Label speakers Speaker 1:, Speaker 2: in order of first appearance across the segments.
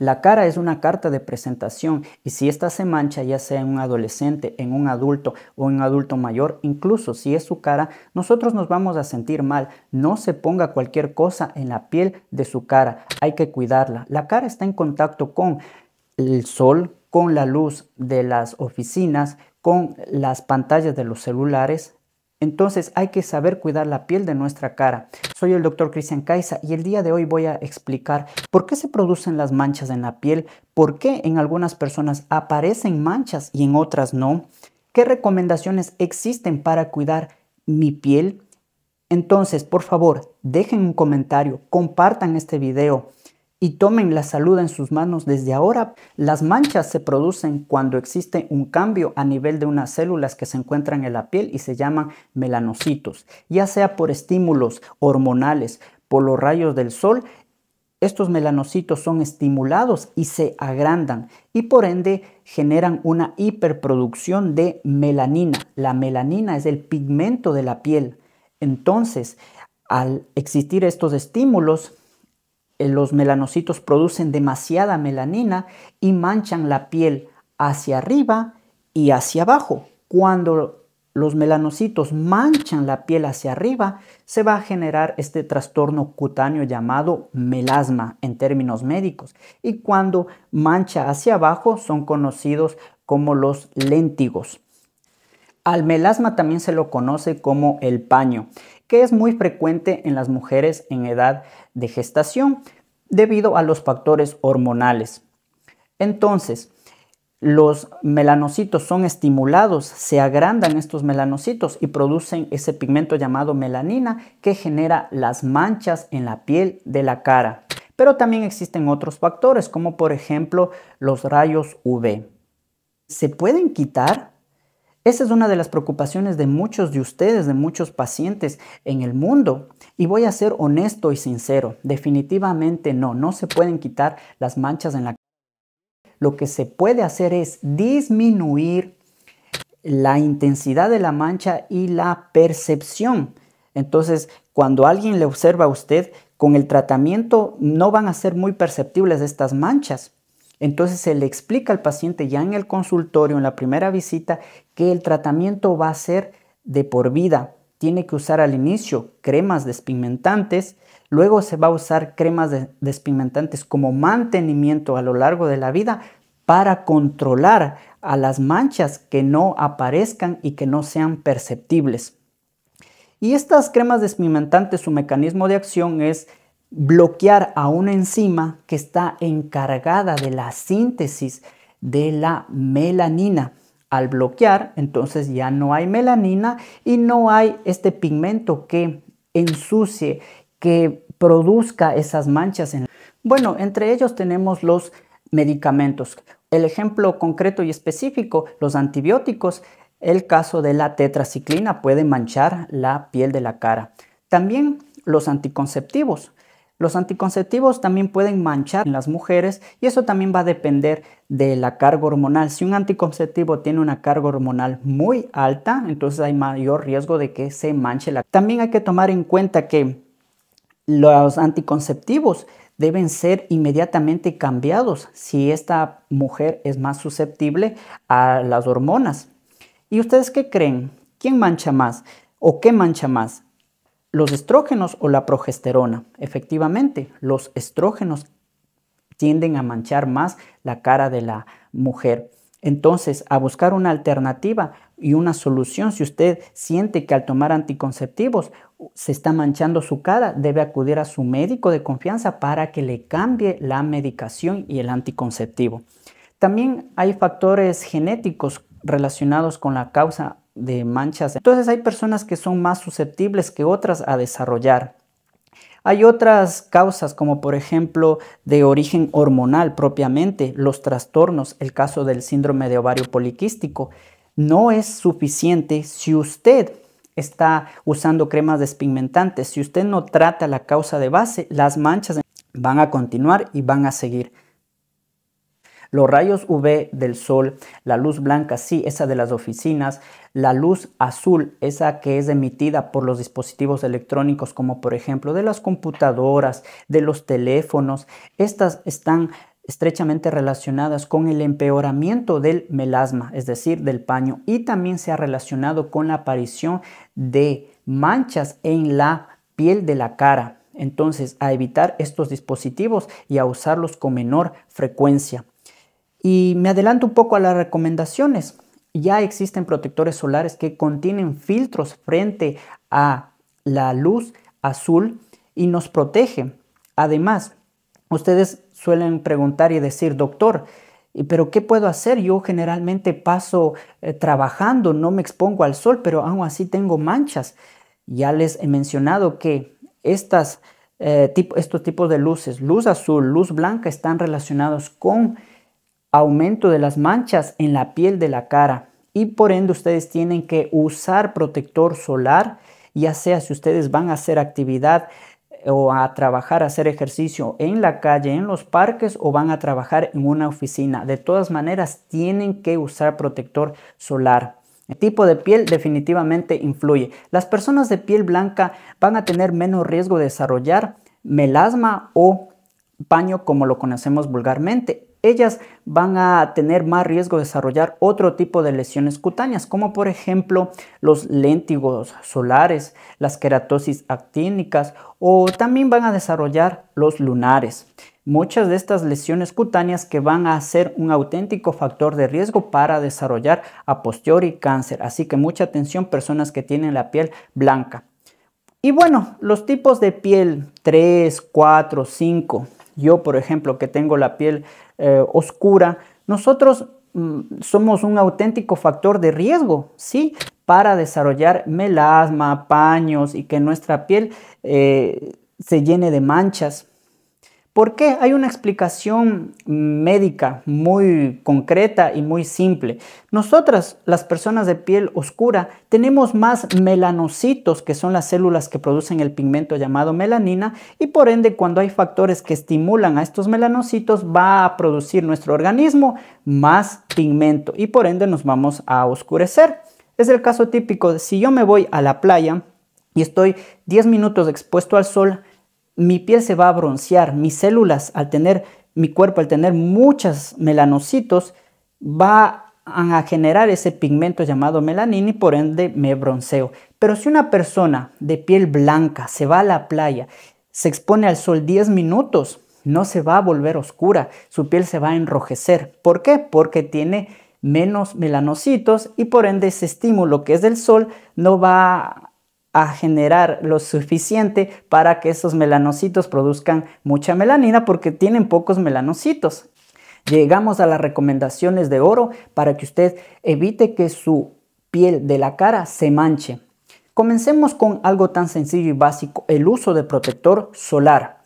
Speaker 1: La cara es una carta de presentación y si esta se mancha, ya sea en un adolescente, en un adulto o en un adulto mayor, incluso si es su cara, nosotros nos vamos a sentir mal. No se ponga cualquier cosa en la piel de su cara, hay que cuidarla. La cara está en contacto con el sol, con la luz de las oficinas, con las pantallas de los celulares, entonces hay que saber cuidar la piel de nuestra cara. Soy el doctor Cristian Caiza y el día de hoy voy a explicar por qué se producen las manchas en la piel, por qué en algunas personas aparecen manchas y en otras no, qué recomendaciones existen para cuidar mi piel. Entonces, por favor, dejen un comentario, compartan este video, y tomen la salud en sus manos desde ahora. Las manchas se producen cuando existe un cambio a nivel de unas células que se encuentran en la piel y se llaman melanocitos, ya sea por estímulos hormonales, por los rayos del sol, estos melanocitos son estimulados y se agrandan y por ende generan una hiperproducción de melanina. La melanina es el pigmento de la piel. Entonces, al existir estos estímulos, eh, los melanocitos producen demasiada melanina y manchan la piel hacia arriba y hacia abajo. Cuando los melanocitos manchan la piel hacia arriba, se va a generar este trastorno cutáneo llamado melasma en términos médicos. Y cuando mancha hacia abajo, son conocidos como los léntigos. Al melasma también se lo conoce como el paño que es muy frecuente en las mujeres en edad de gestación debido a los factores hormonales. Entonces, los melanocitos son estimulados, se agrandan estos melanocitos y producen ese pigmento llamado melanina que genera las manchas en la piel de la cara. Pero también existen otros factores como por ejemplo los rayos UV. ¿Se pueden quitar? Esa es una de las preocupaciones de muchos de ustedes, de muchos pacientes en el mundo. Y voy a ser honesto y sincero, definitivamente no, no se pueden quitar las manchas en la lo que se puede hacer es disminuir la intensidad de la mancha y la percepción. Entonces, cuando alguien le observa a usted, con el tratamiento no van a ser muy perceptibles estas manchas. Entonces se le explica al paciente ya en el consultorio, en la primera visita, que el tratamiento va a ser de por vida. Tiene que usar al inicio cremas despigmentantes, luego se va a usar cremas despigmentantes como mantenimiento a lo largo de la vida para controlar a las manchas que no aparezcan y que no sean perceptibles. Y estas cremas despigmentantes, su mecanismo de acción es bloquear a una enzima que está encargada de la síntesis de la melanina. Al bloquear, entonces ya no hay melanina y no hay este pigmento que ensucie, que produzca esas manchas. En... Bueno, entre ellos tenemos los medicamentos. El ejemplo concreto y específico, los antibióticos. El caso de la tetraciclina puede manchar la piel de la cara. También los anticonceptivos. Los anticonceptivos también pueden manchar en las mujeres y eso también va a depender de la carga hormonal. Si un anticonceptivo tiene una carga hormonal muy alta, entonces hay mayor riesgo de que se manche la. También hay que tomar en cuenta que los anticonceptivos deben ser inmediatamente cambiados si esta mujer es más susceptible a las hormonas. ¿Y ustedes qué creen? ¿Quién mancha más? ¿O qué mancha más? Los estrógenos o la progesterona. Efectivamente, los estrógenos tienden a manchar más la cara de la mujer. Entonces, a buscar una alternativa y una solución, si usted siente que al tomar anticonceptivos se está manchando su cara, debe acudir a su médico de confianza para que le cambie la medicación y el anticonceptivo. También hay factores genéticos relacionados con la causa de manchas. Entonces hay personas que son más susceptibles que otras a desarrollar. Hay otras causas como por ejemplo de origen hormonal propiamente, los trastornos, el caso del síndrome de ovario poliquístico. No es suficiente si usted está usando cremas despigmentantes, si usted no trata la causa de base, las manchas van a continuar y van a seguir. Los rayos UV del sol, la luz blanca, sí, esa de las oficinas, la luz azul, esa que es emitida por los dispositivos electrónicos como por ejemplo de las computadoras, de los teléfonos, estas están estrechamente relacionadas con el empeoramiento del melasma, es decir, del paño, y también se ha relacionado con la aparición de manchas en la piel de la cara. Entonces, a evitar estos dispositivos y a usarlos con menor frecuencia. Y me adelanto un poco a las recomendaciones. Ya existen protectores solares que contienen filtros frente a la luz azul y nos protegen. Además, ustedes suelen preguntar y decir, doctor, pero ¿qué puedo hacer? Yo generalmente paso eh, trabajando, no me expongo al sol, pero aún así tengo manchas. Ya les he mencionado que estas, eh, estos tipos de luces, luz azul, luz blanca, están relacionados con aumento de las manchas en la piel de la cara y por ende ustedes tienen que usar protector solar, ya sea si ustedes van a hacer actividad eh, o a trabajar, a hacer ejercicio en la calle, en los parques o van a trabajar en una oficina. De todas maneras, tienen que usar protector solar. El tipo de piel definitivamente influye. Las personas de piel blanca van a tener menos riesgo de desarrollar melasma o paño como lo conocemos vulgarmente. Ellas van a tener más riesgo de desarrollar otro tipo de lesiones cutáneas, como por ejemplo los léntigos solares, las queratosis actínicas o también van a desarrollar los lunares. Muchas de estas lesiones cutáneas que van a ser un auténtico factor de riesgo para desarrollar a posteriori cáncer. Así que mucha atención personas que tienen la piel blanca. Y bueno, los tipos de piel 3, 4, 5 yo por ejemplo que tengo la piel eh, oscura, nosotros mm, somos un auténtico factor de riesgo, ¿sí? Para desarrollar melasma, paños y que nuestra piel eh, se llene de manchas, ¿Por qué? Hay una explicación médica muy concreta y muy simple. Nosotras, las personas de piel oscura, tenemos más melanocitos, que son las células que producen el pigmento llamado melanina, y por ende cuando hay factores que estimulan a estos melanocitos, va a producir nuestro organismo más pigmento y por ende nos vamos a oscurecer. Es el caso típico de si yo me voy a la playa y estoy 10 minutos expuesto al sol, mi piel se va a broncear, mis células al tener, mi cuerpo al tener muchas melanocitos, va a generar ese pigmento llamado melanina y por ende me bronceo. Pero si una persona de piel blanca se va a la playa, se expone al sol 10 minutos, no se va a volver oscura, su piel se va a enrojecer. ¿Por qué? Porque tiene menos melanocitos y por ende ese estímulo que es del sol no va a a generar lo suficiente para que esos melanocitos produzcan mucha melanina porque tienen pocos melanocitos. Llegamos a las recomendaciones de oro para que usted evite que su piel de la cara se manche. Comencemos con algo tan sencillo y básico, el uso de protector solar.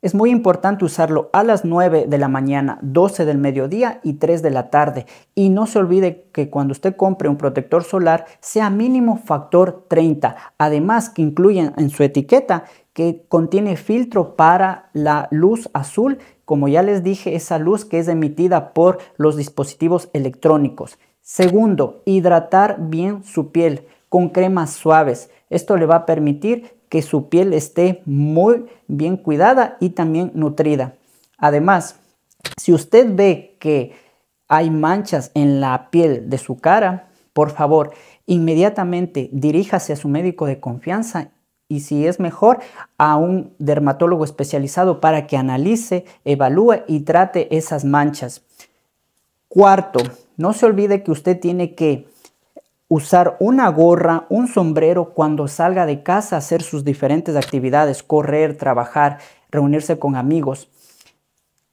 Speaker 1: Es muy importante usarlo a las 9 de la mañana, 12 del mediodía y 3 de la tarde. Y no se olvide que cuando usted compre un protector solar sea mínimo factor 30. Además que incluyen en su etiqueta que contiene filtro para la luz azul, como ya les dije, esa luz que es emitida por los dispositivos electrónicos. Segundo, hidratar bien su piel con cremas suaves. Esto le va a permitir que su piel esté muy bien cuidada y también nutrida. Además, si usted ve que hay manchas en la piel de su cara, por favor, inmediatamente diríjase a su médico de confianza y si es mejor, a un dermatólogo especializado para que analice, evalúe y trate esas manchas. Cuarto, no se olvide que usted tiene que usar una gorra, un sombrero cuando salga de casa a hacer sus diferentes actividades, correr, trabajar, reunirse con amigos.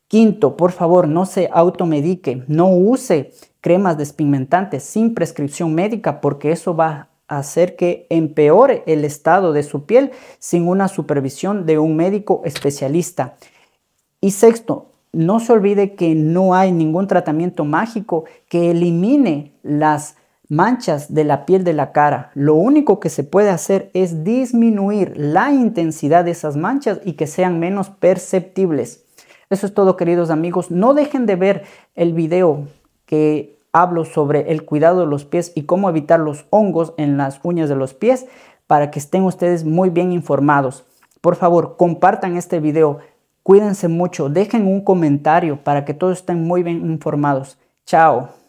Speaker 1: Quinto, por favor, no se automedique, no use cremas despigmentantes sin prescripción médica porque eso va a hacer que empeore el estado de su piel sin una supervisión de un médico especialista. Y sexto, no se olvide que no hay ningún tratamiento mágico que elimine las manchas de la piel de la cara. Lo único que se puede hacer es disminuir la intensidad de esas manchas y que sean menos perceptibles. Eso es todo queridos amigos. No dejen de ver el video que hablo sobre el cuidado de los pies y cómo evitar los hongos en las uñas de los pies para que estén ustedes muy bien informados. Por favor, compartan este video. Cuídense mucho. Dejen un comentario para que todos estén muy bien informados. Chao.